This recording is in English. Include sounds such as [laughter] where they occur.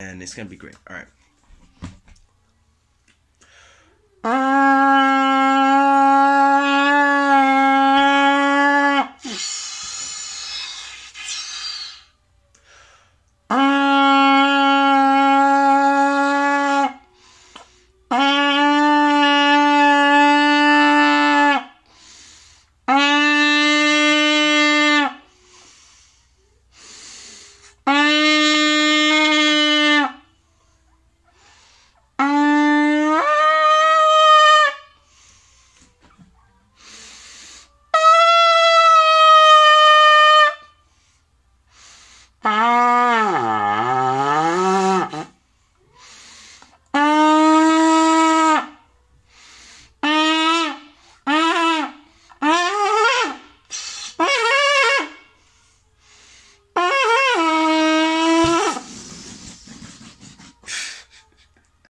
and it's gonna be great. All right. Ah! [laughs]